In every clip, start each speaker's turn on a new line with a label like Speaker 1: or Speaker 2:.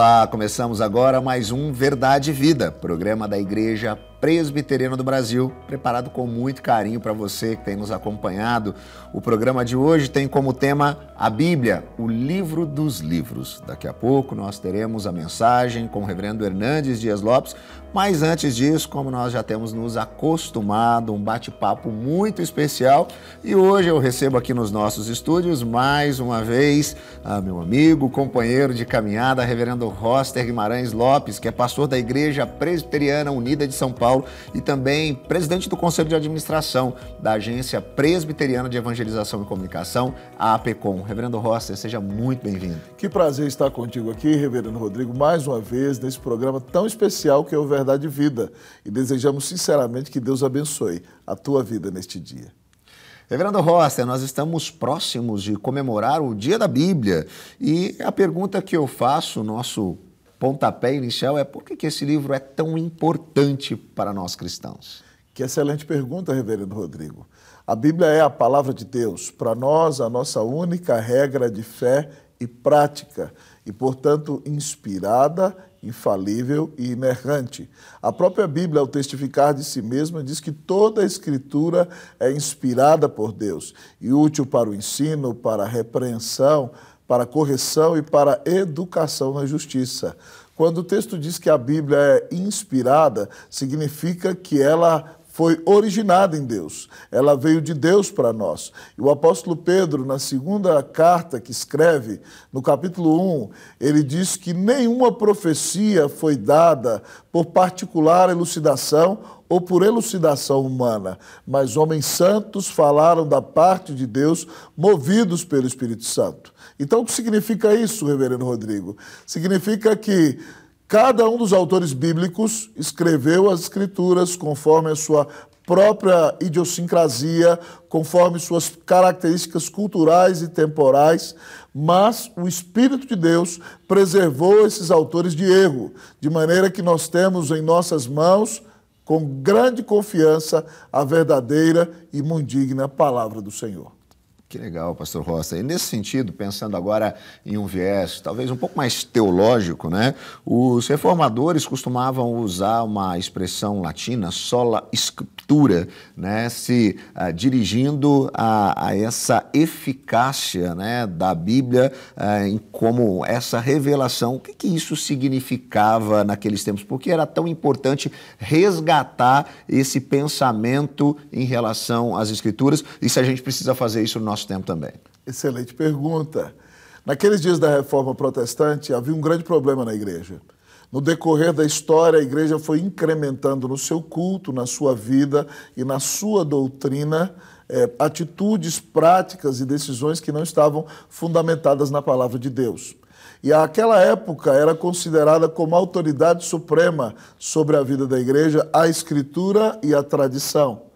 Speaker 1: Olá, começamos agora mais um Verdade e Vida, programa da Igreja Presbiteriana do Brasil, preparado com muito carinho para você que tem nos acompanhado. O programa de hoje tem como tema a Bíblia, o livro dos livros. Daqui a pouco nós teremos a mensagem com o reverendo Hernandes Dias Lopes mas antes disso, como nós já temos nos acostumado, um bate-papo muito especial. E hoje eu recebo aqui nos nossos estúdios, mais uma vez, ah, meu amigo, companheiro de caminhada, reverendo Roster Guimarães Lopes, que é pastor da Igreja Presbiteriana Unida de São Paulo e também presidente do Conselho de Administração da Agência Presbiteriana de Evangelização e Comunicação, a APCOM. Reverendo Roster, seja
Speaker 2: muito bem-vindo. Que prazer estar contigo aqui, reverendo Rodrigo, mais uma vez, nesse programa tão especial que eu é vejo verdade e vida. E desejamos sinceramente que Deus abençoe a tua vida neste dia. Reverendo Rosser, nós estamos próximos de comemorar o Dia da
Speaker 1: Bíblia e a pergunta que eu faço, nosso pontapé inicial, é por que, que
Speaker 2: esse livro é tão importante para nós cristãos? Que excelente pergunta, Reverendo Rodrigo. A Bíblia é a palavra de Deus, para nós, a nossa única regra de fé e prática e, portanto, inspirada, infalível e inerrante. A própria Bíblia, ao testificar de si mesma, diz que toda a Escritura é inspirada por Deus e útil para o ensino, para a repreensão, para a correção e para a educação na justiça. Quando o texto diz que a Bíblia é inspirada, significa que ela foi originada em Deus, ela veio de Deus para nós. E o apóstolo Pedro, na segunda carta que escreve, no capítulo 1, ele diz que nenhuma profecia foi dada por particular elucidação ou por elucidação humana, mas homens santos falaram da parte de Deus, movidos pelo Espírito Santo. Então, o que significa isso, Reverendo Rodrigo? Significa que Cada um dos autores bíblicos escreveu as escrituras conforme a sua própria idiosincrasia, conforme suas características culturais e temporais, mas o Espírito de Deus preservou esses autores de erro, de maneira que nós temos em nossas mãos, com grande confiança, a verdadeira e mundigna palavra do Senhor. Que legal, pastor Roça. E nesse sentido, pensando
Speaker 1: agora em um viés talvez um pouco mais teológico, né? Os reformadores costumavam usar uma expressão latina, sola scriptura, né? Se ah, dirigindo a, a, essa eficácia, né, da Bíblia ah, em como essa revelação. O que, que isso significava naqueles tempos? Por que era tão importante resgatar esse pensamento em relação às escrituras? E se a gente precisa fazer isso no nosso nosso tempo também?
Speaker 2: Excelente pergunta. Naqueles dias da reforma protestante, havia um grande problema na igreja. No decorrer da história, a igreja foi incrementando no seu culto, na sua vida e na sua doutrina é, atitudes, práticas e decisões que não estavam fundamentadas na palavra de Deus. E àquela época era considerada como autoridade suprema sobre a vida da igreja a escritura e a tradição.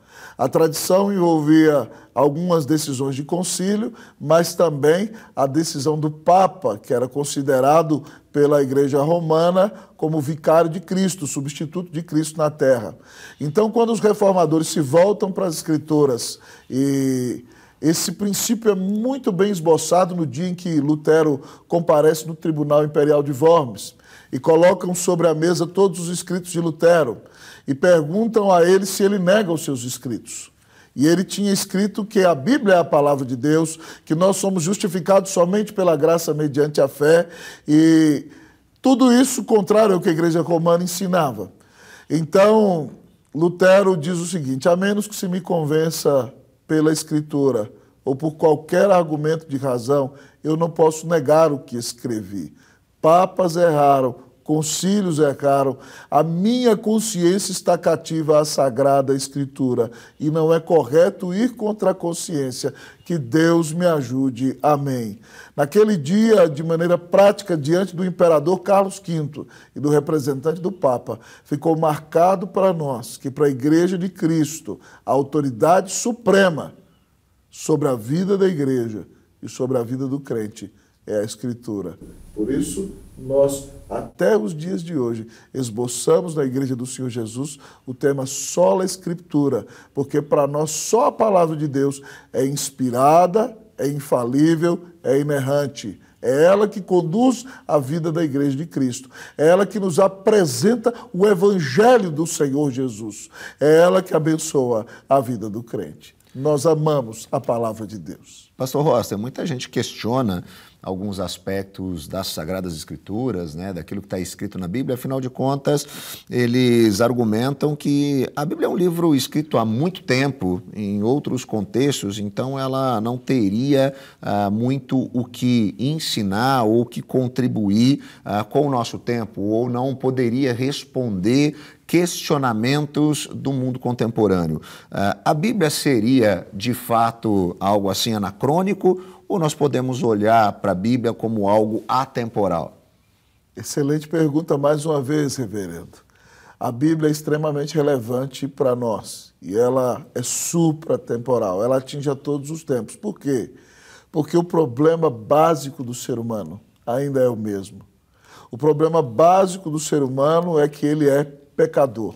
Speaker 2: A tradição envolvia algumas decisões de concílio, mas também a decisão do Papa, que era considerado pela Igreja Romana como vicário de Cristo, substituto de Cristo na terra. Então, quando os reformadores se voltam para as Escrituras e esse princípio é muito bem esboçado no dia em que Lutero comparece no Tribunal Imperial de Worms e colocam sobre a mesa todos os escritos de Lutero e perguntam a ele se ele nega os seus escritos. E ele tinha escrito que a Bíblia é a palavra de Deus, que nós somos justificados somente pela graça mediante a fé, e tudo isso contrário ao que a igreja romana ensinava. Então, Lutero diz o seguinte: a menos que se me convença pela escritura ou por qualquer argumento de razão, eu não posso negar o que escrevi. Papas erraram, Concílios erraram. É a minha consciência está cativa à Sagrada Escritura e não é correto ir contra a consciência. Que Deus me ajude. Amém. Naquele dia, de maneira prática, diante do imperador Carlos V e do representante do Papa, ficou marcado para nós que, para a Igreja de Cristo, a autoridade suprema sobre a vida da Igreja e sobre a vida do crente é a Escritura. Por isso, nós, até os dias de hoje, esboçamos na Igreja do Senhor Jesus o tema Sola Escritura, porque para nós só a palavra de Deus é inspirada, é infalível, é inerrante. É ela que conduz a vida da Igreja de Cristo. É ela que nos apresenta o Evangelho do Senhor Jesus. É ela que abençoa a vida do crente. Nós amamos a palavra de Deus. Pastor Rossi, muita gente questiona
Speaker 1: alguns aspectos das Sagradas Escrituras, né, daquilo que está escrito na Bíblia. Afinal de contas, eles argumentam que a Bíblia é um livro escrito há muito tempo, em outros contextos, então ela não teria ah, muito o que ensinar ou que contribuir ah, com o nosso tempo, ou não poderia responder questionamentos do mundo contemporâneo. Ah, a Bíblia seria, de fato, algo assim anacrônico ou nós podemos olhar para a
Speaker 2: Bíblia como algo atemporal? Excelente pergunta mais uma vez, reverendo. A Bíblia é extremamente relevante para nós e ela é supratemporal, ela atinge a todos os tempos. Por quê? Porque o problema básico do ser humano ainda é o mesmo. O problema básico do ser humano é que ele é pecador.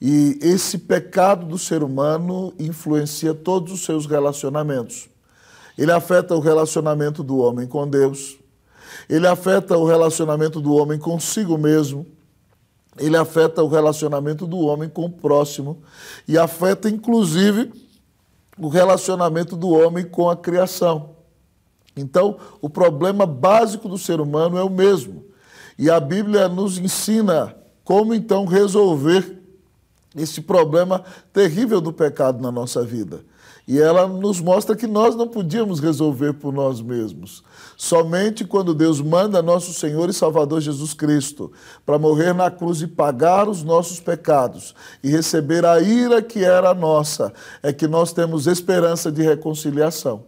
Speaker 2: E esse pecado do ser humano influencia todos os seus relacionamentos ele afeta o relacionamento do homem com Deus, ele afeta o relacionamento do homem consigo mesmo, ele afeta o relacionamento do homem com o próximo e afeta inclusive o relacionamento do homem com a criação. Então, o problema básico do ser humano é o mesmo. E a Bíblia nos ensina como então resolver esse problema terrível do pecado na nossa vida. E ela nos mostra que nós não podíamos resolver por nós mesmos. Somente quando Deus manda nosso Senhor e Salvador Jesus Cristo para morrer na cruz e pagar os nossos pecados e receber a ira que era nossa, é que nós temos esperança de reconciliação.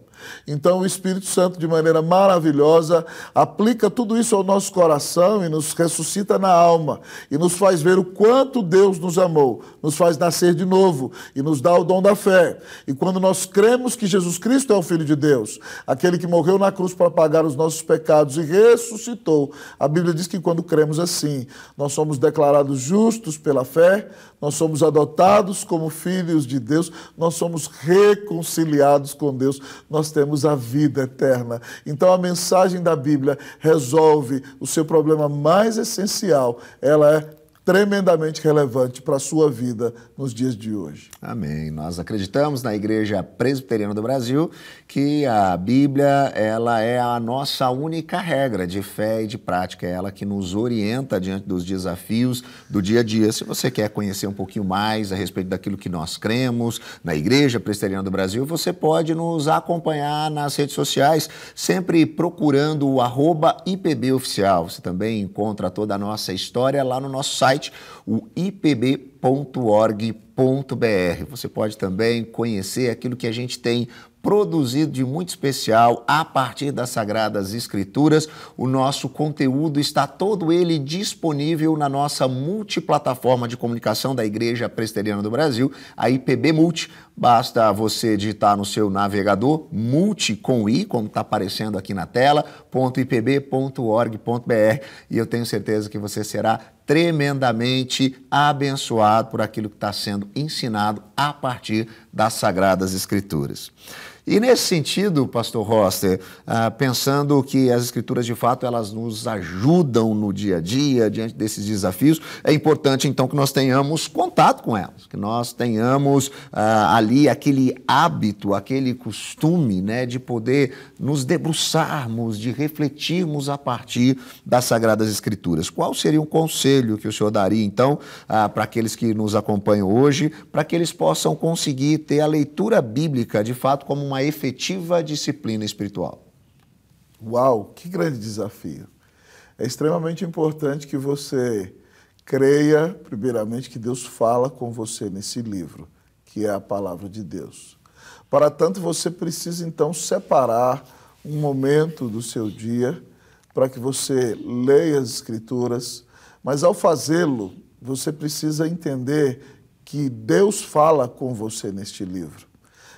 Speaker 2: Então, o Espírito Santo, de maneira maravilhosa, aplica tudo isso ao nosso coração e nos ressuscita na alma e nos faz ver o quanto Deus nos amou, nos faz nascer de novo e nos dá o dom da fé. E quando nós cremos que Jesus Cristo é o Filho de Deus, aquele que morreu na cruz para pagar os nossos pecados e ressuscitou, a Bíblia diz que quando cremos assim, nós somos declarados justos pela fé, nós somos adotados como filhos de Deus, nós somos reconciliados com Deus, nós temos a vida eterna. Então a mensagem da Bíblia resolve o seu problema mais essencial. Ela é tremendamente relevante para a sua vida nos dias de hoje. Amém. Nós acreditamos na
Speaker 1: Igreja Presbiteriana do Brasil que a Bíblia ela é a nossa única regra de fé e de prática, é ela que nos orienta diante dos desafios do dia a dia. Se você quer conhecer um pouquinho mais a respeito daquilo que nós cremos na Igreja Presbiteriana do Brasil, você pode nos acompanhar nas redes sociais, sempre procurando o IPBOficial. Você também encontra toda a nossa história lá no nosso site site, o ipb.org.br. Você pode também conhecer aquilo que a gente tem produzido de muito especial a partir das Sagradas Escrituras. O nosso conteúdo está todo ele disponível na nossa multiplataforma de comunicação da Igreja Presbiteriana do Brasil, a IPB Multi. Basta você digitar no seu navegador multi com i, como está aparecendo aqui na tela, .ipb.org.br e eu tenho certeza que você será tremendamente abençoado por aquilo que está sendo ensinado a partir das Sagradas Escrituras. E nesse sentido, pastor Roster, ah, pensando que as escrituras de fato elas nos ajudam no dia a dia, diante desses desafios, é importante então que nós tenhamos contato com elas, que nós tenhamos ah, ali aquele hábito, aquele costume né, de poder nos debruçarmos, de refletirmos a partir das Sagradas Escrituras. Qual seria um conselho que o senhor daria então ah, para aqueles que nos acompanham hoje, para que eles possam conseguir ter a leitura
Speaker 2: bíblica de fato como uma uma efetiva disciplina espiritual. Uau, que grande desafio! É extremamente importante que você creia, primeiramente, que Deus fala com você nesse livro, que é a palavra de Deus. Para tanto, você precisa então separar um momento do seu dia para que você leia as Escrituras, mas ao fazê-lo, você precisa entender que Deus fala com você neste livro.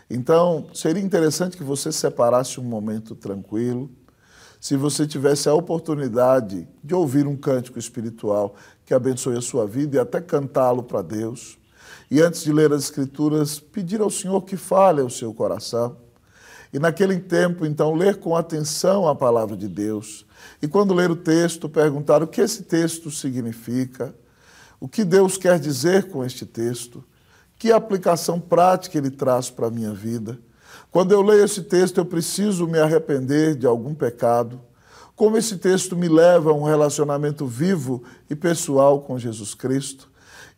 Speaker 2: Então, seria interessante que você separasse um momento tranquilo. Se você tivesse a oportunidade de ouvir um cântico espiritual que abençoe a sua vida e até cantá-lo para Deus. E antes de ler as Escrituras, pedir ao Senhor que fale ao seu coração. E naquele tempo, então, ler com atenção a palavra de Deus. E quando ler o texto, perguntar o que esse texto significa, o que Deus quer dizer com este texto que aplicação prática ele traz para a minha vida. Quando eu leio esse texto, eu preciso me arrepender de algum pecado. Como esse texto me leva a um relacionamento vivo e pessoal com Jesus Cristo.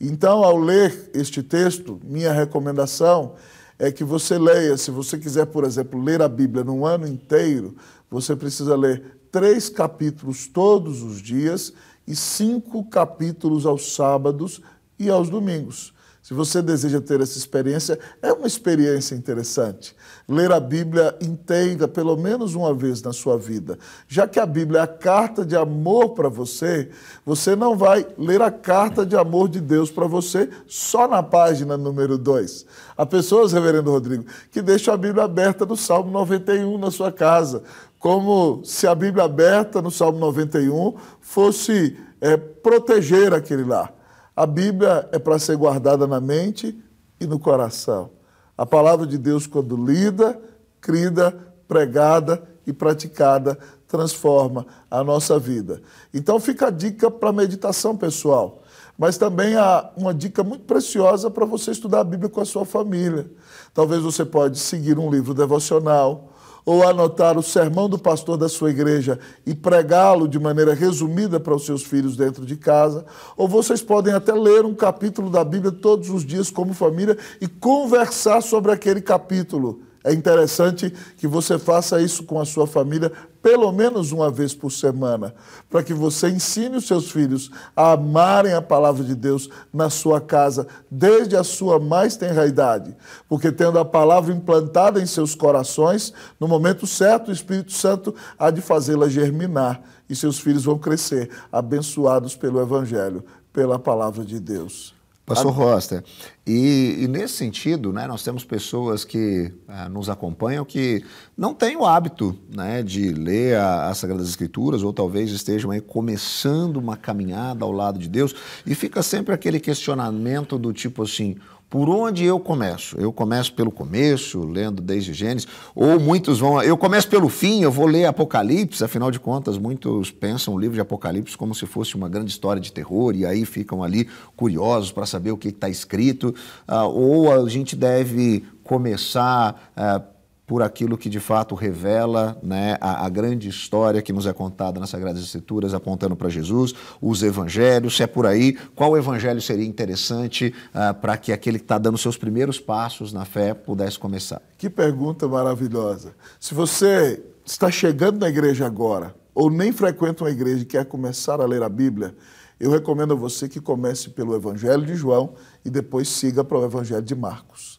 Speaker 2: Então, ao ler este texto, minha recomendação é que você leia, se você quiser, por exemplo, ler a Bíblia num ano inteiro, você precisa ler três capítulos todos os dias e cinco capítulos aos sábados e aos domingos. Se você deseja ter essa experiência, é uma experiência interessante. Ler a Bíblia inteira, pelo menos uma vez na sua vida. Já que a Bíblia é a carta de amor para você, você não vai ler a carta de amor de Deus para você só na página número 2. Há pessoas, Reverendo Rodrigo, que deixam a Bíblia aberta no Salmo 91 na sua casa, como se a Bíblia aberta no Salmo 91 fosse é, proteger aquele lá. A Bíblia é para ser guardada na mente e no coração. A palavra de Deus, quando lida, crida, pregada e praticada, transforma a nossa vida. Então fica a dica para meditação pessoal, mas também há uma dica muito preciosa para você estudar a Bíblia com a sua família. Talvez você pode seguir um livro devocional, ou anotar o sermão do pastor da sua igreja e pregá-lo de maneira resumida para os seus filhos dentro de casa, ou vocês podem até ler um capítulo da Bíblia todos os dias como família e conversar sobre aquele capítulo. É interessante que você faça isso com a sua família pelo menos uma vez por semana, para que você ensine os seus filhos a amarem a palavra de Deus na sua casa, desde a sua mais tenra idade. Porque tendo a palavra implantada em seus corações, no momento certo, o Espírito Santo há de fazê-la germinar e seus filhos vão crescer abençoados pelo Evangelho, pela palavra de Deus. Pastor
Speaker 1: Rosta, e, e, nesse sentido, né, nós temos pessoas que ah, nos acompanham que não têm o hábito né, de ler as Sagradas Escrituras ou talvez estejam aí começando uma caminhada ao lado de Deus e fica sempre aquele questionamento do tipo assim, por onde eu começo? Eu começo pelo começo, lendo desde Gênesis, ou muitos vão. Eu começo pelo fim, eu vou ler Apocalipse, afinal de contas, muitos pensam o livro de Apocalipse como se fosse uma grande história de terror, e aí ficam ali curiosos para saber o que está escrito, uh, ou a gente deve começar. Uh, por aquilo que de fato revela né, a, a, grande história que nos é contada nas Sagradas Escrituras, apontando para Jesus, os evangelhos, se é por aí, qual evangelho seria interessante uh, ah, para que aquele que está dando seus primeiros passos na fé pudesse
Speaker 2: começar? Que pergunta maravilhosa. Se você está chegando na igreja agora, ou nem frequenta uma igreja e quer começar a ler a Bíblia, eu recomendo a você que comece pelo Evangelho de João e depois siga para o Evangelho de Marcos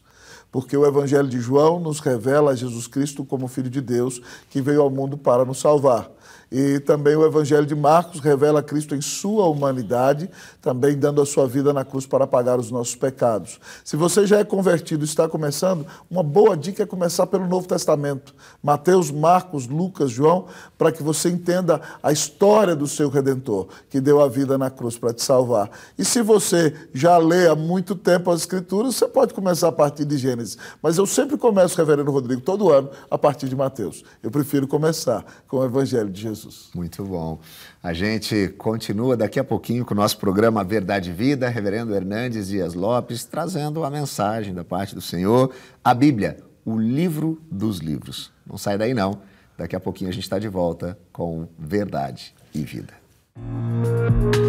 Speaker 2: porque o Evangelho de João nos revela Jesus Cristo como Filho de Deus que veio ao mundo para nos salvar. E também o Evangelho de Marcos revela Cristo em sua humanidade, também dando a sua vida na cruz para pagar os nossos pecados. Se você já é convertido e está começando, uma boa dica é começar pelo Novo Testamento, Mateus, Marcos, Lucas, João, para que você entenda a história do seu Redentor, que deu a vida na cruz para te salvar. E se você já lê há muito tempo as Escrituras, você pode começar a partir de Gênesis. Mas eu sempre começo, Reverendo Rodrigo, todo ano, a partir de Mateus. Eu prefiro começar com o Evangelho de Jesus. Jesus. Muito bom. A gente continua daqui a pouquinho com o nosso programa Verdade e Vida,
Speaker 1: Reverendo Hernandes Dias Lopes, trazendo a mensagem da parte do Senhor, a Bíblia, o livro dos livros. Não sai daí não. Daqui a pouquinho a gente está de volta com Verdade e Vida. Música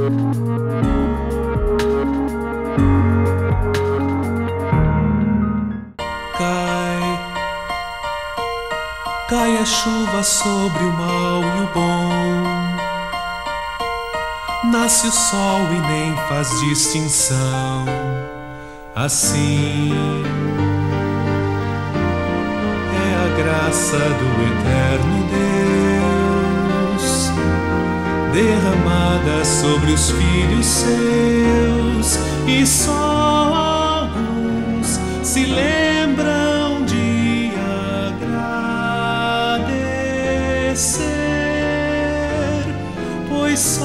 Speaker 2: é chuva sobre o mal e o bom. Nasce o sol e nem faz distinção. Assim é a graça do eterno Deus derramada sobre os filhos seus e só alguns se lembram só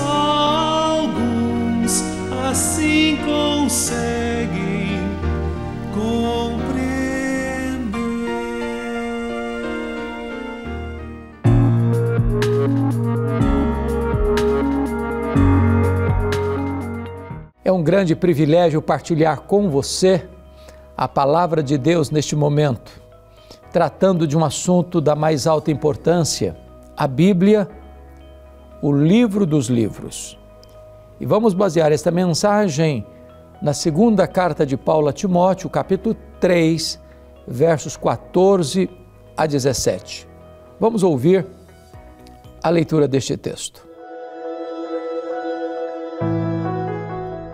Speaker 2: alguns assim conseguem compreender.
Speaker 3: É um grande privilégio partilhar com você a palavra de Deus neste momento, tratando de um assunto da mais alta importância, a Bíblia o livro dos livros. E vamos basear esta mensagem na segunda carta de Paulo a Timóteo, capítulo 3, versos 14 a 17. Vamos ouvir a leitura deste texto.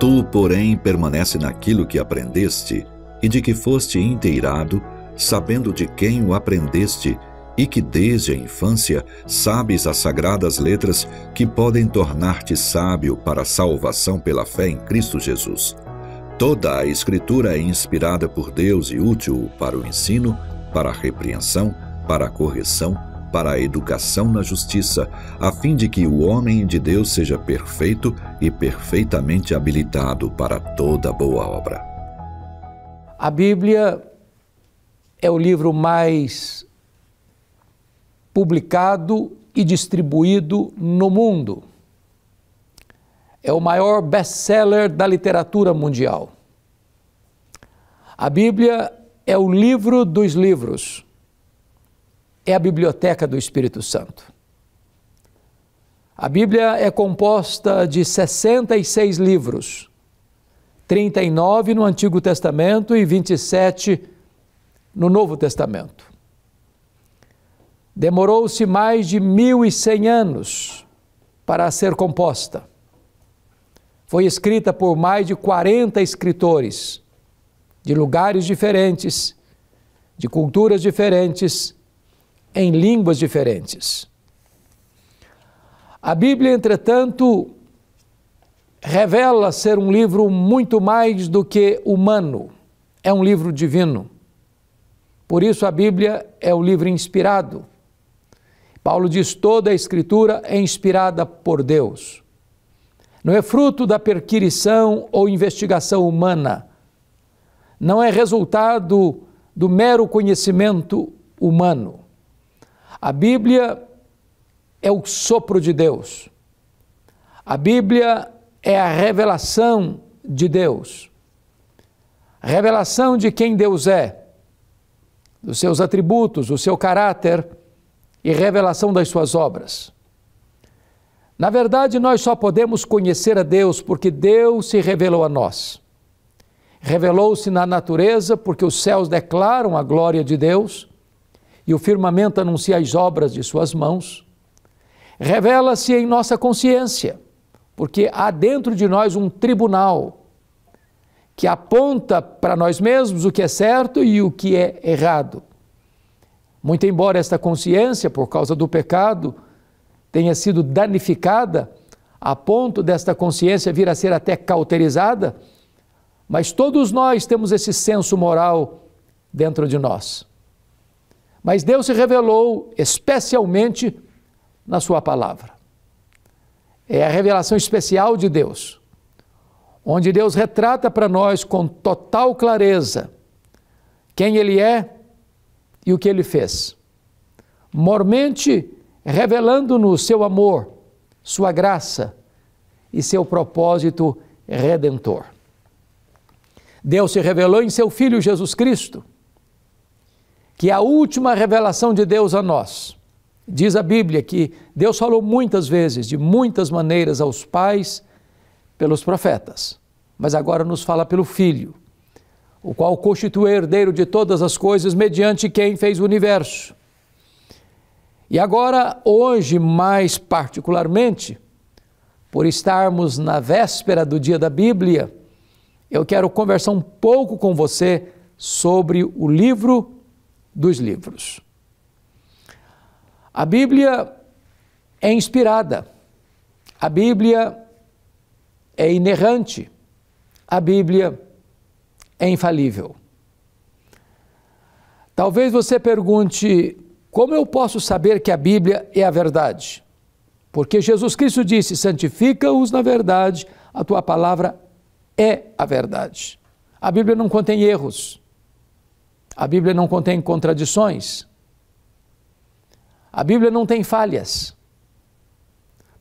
Speaker 1: Tu, porém, permanece naquilo que aprendeste e de que foste inteirado, sabendo de quem o aprendeste e que desde a infância sabes as sagradas letras que podem tornar-te sábio para a salvação pela fé em Cristo Jesus. Toda a Escritura é inspirada por Deus e útil para o ensino, para a repreensão, para a correção, para a educação na justiça, a fim de que o homem de Deus seja perfeito e perfeitamente habilitado para toda boa obra.
Speaker 3: A Bíblia é o livro mais publicado e distribuído no mundo. É o maior best-seller da literatura mundial. A Bíblia é o livro dos livros. É a biblioteca do Espírito Santo. A Bíblia é composta de 66 livros, 39 no Antigo Testamento e 27 no Novo Testamento. Demorou-se mais de 1.100 anos para ser composta. Foi escrita por mais de 40 escritores, de lugares diferentes, de culturas diferentes, em línguas diferentes. A Bíblia, entretanto, revela ser um livro muito mais do que humano, é um livro divino. Por isso, a Bíblia é o livro inspirado Paulo diz: toda a Escritura é inspirada por Deus. Não é fruto da perquirição ou investigação humana. Não é resultado do mero conhecimento humano. A Bíblia é o sopro de Deus. A Bíblia é a revelação de Deus. revelação de quem Deus é, dos seus atributos, do seu caráter e revelação das suas obras. Na verdade, nós só podemos conhecer a Deus porque Deus se revelou a nós. Revelou-se na natureza porque os céus declaram a glória de Deus e o firmamento anuncia as obras de suas mãos. Revela-se em nossa consciência, porque há dentro de nós um tribunal que aponta para nós mesmos o que é certo e o que é errado. Muito embora esta consciência, por causa do pecado, tenha sido danificada, a ponto desta consciência vir a ser até cauterizada, mas todos nós temos esse senso moral dentro de nós. Mas Deus se revelou especialmente na Sua palavra. É a revelação especial de Deus, onde Deus retrata para nós com total clareza quem Ele é e o que ele fez? Mormente revelando-nos seu amor, sua graça e seu propósito redentor. Deus se revelou em seu Filho Jesus Cristo, que é a última revelação de Deus a nós. Diz a Bíblia que Deus falou muitas vezes, de muitas maneiras, aos pais pelos profetas, mas agora nos fala pelo Filho o qual constitui herdeiro de todas as coisas, mediante quem fez o universo. E agora, hoje mais particularmente, por estarmos na véspera do dia da Bíblia, eu quero conversar um pouco com você sobre o livro dos livros. A Bíblia é inspirada, a Bíblia é inerrante, a Bíblia é é infalível. Talvez você pergunte: como eu posso saber que a Bíblia é a verdade? Porque Jesus Cristo disse: santifica-os na verdade, a tua palavra é a verdade. A Bíblia não contém erros. A Bíblia não contém contradições. A Bíblia não tem falhas.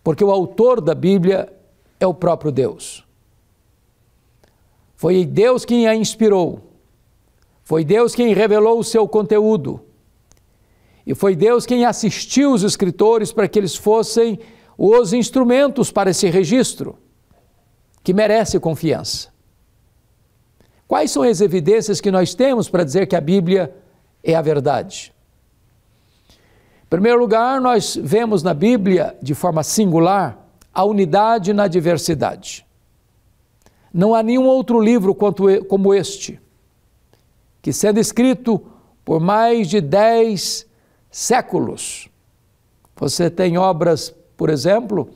Speaker 3: Porque o autor da Bíblia é o próprio Deus. Foi Deus quem a inspirou. Foi Deus quem revelou o seu conteúdo. E foi Deus quem assistiu os escritores para que eles fossem os instrumentos para esse registro, que merece confiança. Quais são as evidências que nós temos para dizer que a Bíblia é a verdade? Em primeiro lugar, nós vemos na Bíblia, de forma singular, a unidade na diversidade. Não há nenhum outro livro como este, que sendo escrito por mais de dez séculos, você tem obras, por exemplo,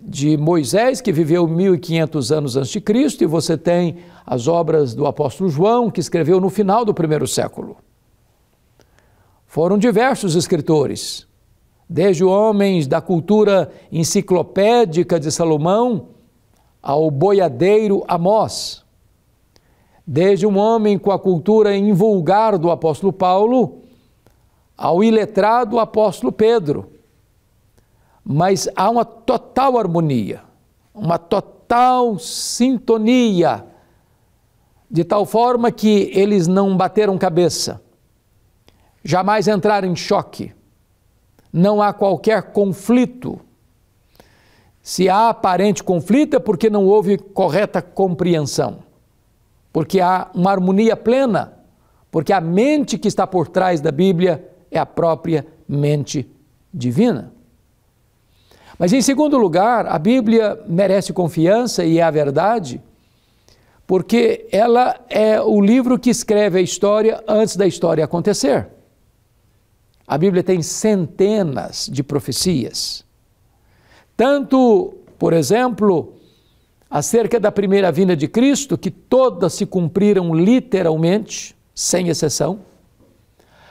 Speaker 3: de Moisés, que viveu 1500 anos antes de Cristo, e você tem as obras do apóstolo João, que escreveu no final do primeiro século. Foram diversos escritores, desde homens da cultura enciclopédica de Salomão, ao boiadeiro Amós. Desde um homem com a cultura invulgar do apóstolo Paulo ao iletrado apóstolo Pedro. Mas há uma total harmonia, uma total sintonia, de tal forma que eles não bateram cabeça, jamais entraram em choque, não há qualquer conflito se há aparente conflito, é porque não houve correta compreensão, porque há uma harmonia plena, porque a mente que está por trás da Bíblia é a própria mente divina. Mas, em segundo lugar, a Bíblia merece confiança e é a verdade, porque ela é o livro que escreve a história antes da história acontecer. A Bíblia tem centenas de profecias tanto, por exemplo, acerca da primeira vinda de Cristo, que todas se cumpriram literalmente, sem exceção,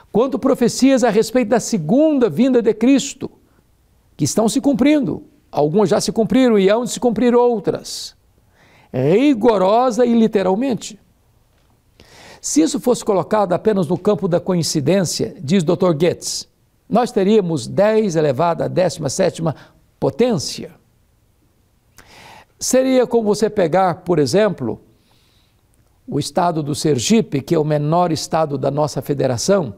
Speaker 3: quanto profecias a respeito da segunda vinda de Cristo, que estão se cumprindo. Algumas já se cumpriram e há onde se cumprir outras, rigorosa e literalmente. Se isso fosse colocado apenas no campo da coincidência, diz Dr. Goetz, nós teríamos 10 elevado à 17 potência. Seria como você pegar, por exemplo, o estado do Sergipe, que é o menor estado da nossa federação,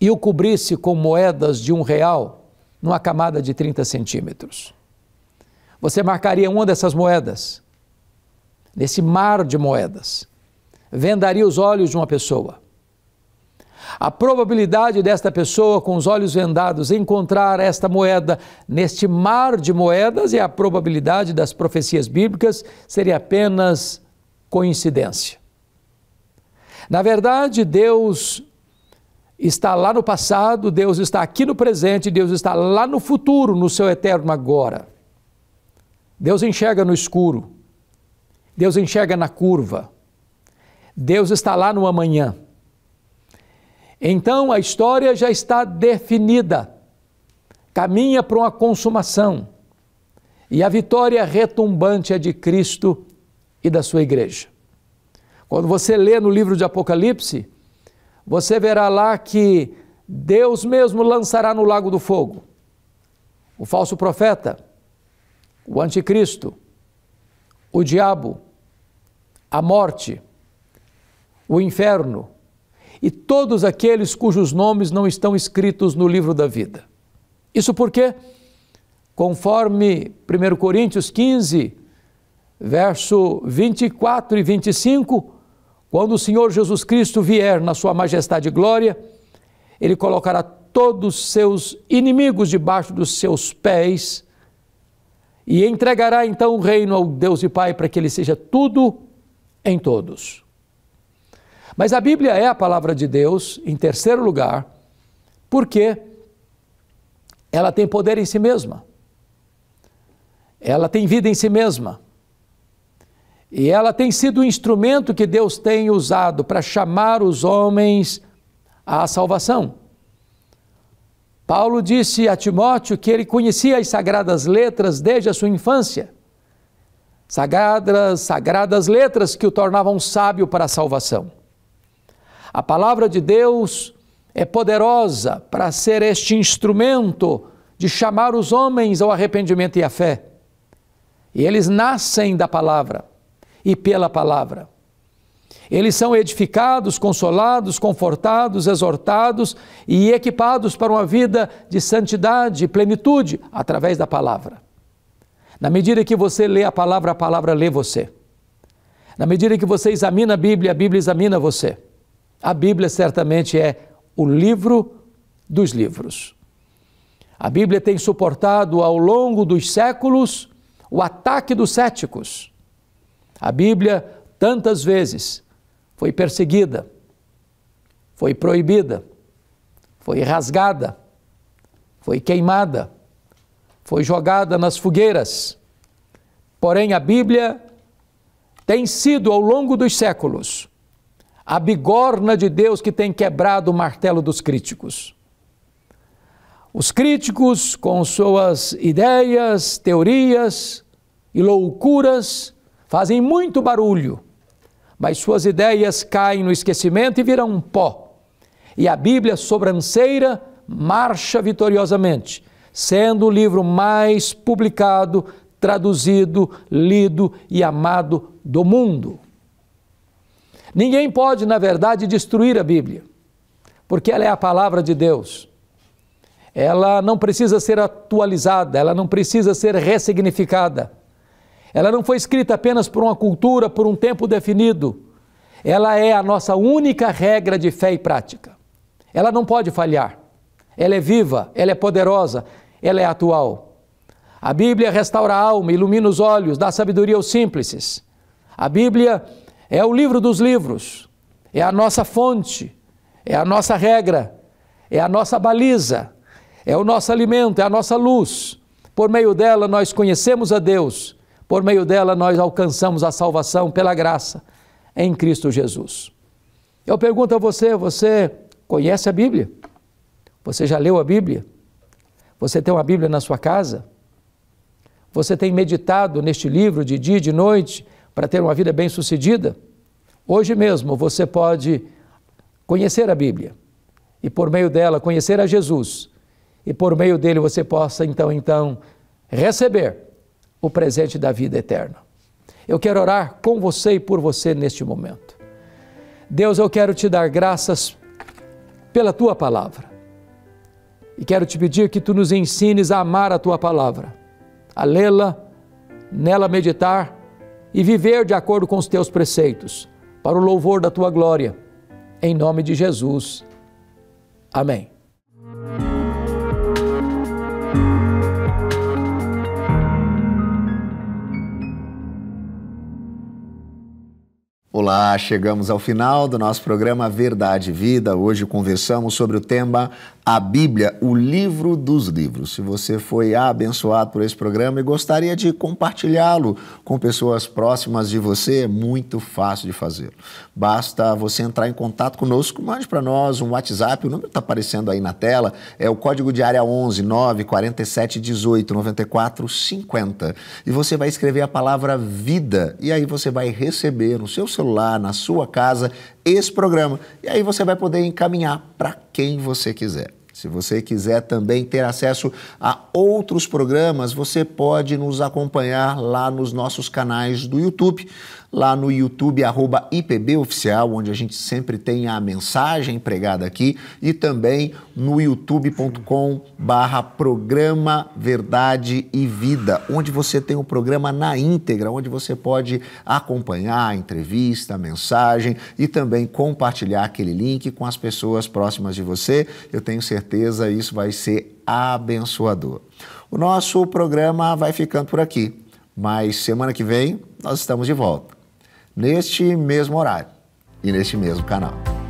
Speaker 3: e o cobrisse com moedas de um real numa camada de 30 centímetros. Você marcaria uma dessas moedas, nesse mar de moedas, vendaria os olhos de uma pessoa a probabilidade desta pessoa com os olhos vendados encontrar esta moeda neste mar de moedas e a probabilidade das profecias bíblicas seria apenas coincidência. Na verdade, Deus está lá no passado, Deus está aqui no presente, Deus está lá no futuro, no seu eterno agora. Deus enxerga no escuro. Deus enxerga na curva. Deus está lá no amanhã. Então a história já está definida, caminha para uma consumação e a vitória retumbante é de Cristo e da sua igreja. Quando você lê no livro de Apocalipse, você verá lá que Deus mesmo lançará no lago do fogo o falso profeta, o anticristo, o diabo, a morte, o inferno, e todos aqueles cujos nomes não estão escritos no livro da vida. Isso porque, conforme 1 Coríntios 15, verso 24 e 25, quando o Senhor Jesus Cristo vier na sua majestade e glória, ele colocará todos os seus inimigos debaixo dos seus pés e entregará então o reino ao Deus e Pai para que ele seja tudo em todos. Mas a Bíblia é a palavra de Deus, em terceiro lugar, porque ela tem poder em si mesma. Ela tem vida em si mesma. E ela tem sido o instrumento que Deus tem usado para chamar os homens à salvação. Paulo disse a Timóteo que ele conhecia as sagradas letras desde a sua infância. Sagradas, sagradas letras que o tornavam sábio para a salvação. A palavra de Deus é poderosa para ser este instrumento de chamar os homens ao arrependimento e à fé. E eles nascem da palavra e pela palavra. Eles são edificados, consolados, confortados, exortados e equipados para uma vida de santidade e plenitude através da palavra. Na medida que você lê a palavra, a palavra lê você. Na medida que você examina a Bíblia, a Bíblia examina você. A Bíblia certamente é o livro dos livros. A Bíblia tem suportado ao longo dos séculos o ataque dos céticos. A Bíblia, tantas vezes, foi perseguida, foi proibida, foi rasgada, foi queimada, foi jogada nas fogueiras. Porém, a Bíblia tem sido, ao longo dos séculos, a bigorna de Deus que tem quebrado o martelo dos críticos. Os críticos, com suas ideias, teorias e loucuras, fazem muito barulho, mas suas ideias caem no esquecimento e viram um pó. E a Bíblia sobranceira marcha vitoriosamente, sendo o livro mais publicado, traduzido, lido e amado do mundo. Ninguém pode, na verdade, destruir a Bíblia, porque ela é a palavra de Deus. Ela não precisa ser atualizada, ela não precisa ser ressignificada. Ela não foi escrita apenas por uma cultura, por um tempo definido. Ela é a nossa única regra de fé e prática. Ela não pode falhar. Ela é viva, ela é poderosa, ela é atual. A Bíblia restaura a alma, ilumina os olhos, dá sabedoria aos simples. A Bíblia é o livro dos livros, é a nossa fonte, é a nossa regra, é a nossa baliza, é o nosso alimento, é a nossa luz. Por meio dela nós conhecemos a Deus, por meio dela nós alcançamos a salvação pela graça em Cristo Jesus. Eu pergunto a você: você conhece a Bíblia? Você já leu a Bíblia? Você tem uma Bíblia na sua casa? Você tem meditado neste livro de dia e de noite? para ter uma vida bem-sucedida, hoje mesmo você pode conhecer a Bíblia e por meio dela conhecer a Jesus e por meio dele você possa então então receber o presente da vida eterna. Eu quero orar com você e por você neste momento. Deus, eu quero te dar graças pela tua palavra. E quero te pedir que tu nos ensines a amar a tua palavra, a lê-la, nela meditar e viver de acordo com os teus preceitos, para o louvor da tua glória. Em nome de Jesus. Amém.
Speaker 1: Olá, chegamos ao final do nosso programa Verdade e Vida. Hoje conversamos sobre o tema a Bíblia, o livro dos livros. Se você foi abençoado por esse programa e gostaria de compartilhá-lo com pessoas próximas de você, é muito fácil de fazer. Basta você entrar em contato conosco, mande para nós um WhatsApp, o número está aparecendo aí na tela, é o código de área 11 9 47 18 94 50. E você vai escrever a palavra vida e aí você vai receber no seu celular, na sua casa, esse programa. E aí você vai poder encaminhar para quem você quiser. Se você quiser também ter acesso a outros programas, você pode nos acompanhar lá nos nossos canais do YouTube lá no YouTube, arroba IPBOficial, onde a gente sempre tem a mensagem pregada aqui, e também no youtube.com barra Programa Verdade e Vida, onde você tem o programa na íntegra, onde você pode acompanhar a entrevista, a mensagem e também compartilhar aquele link com as pessoas próximas de você. Eu tenho certeza certeza isso vai ser abençoador. O nosso programa vai ficando por aqui, mas semana que vem nós estamos de volta, neste mesmo horário e neste mesmo canal.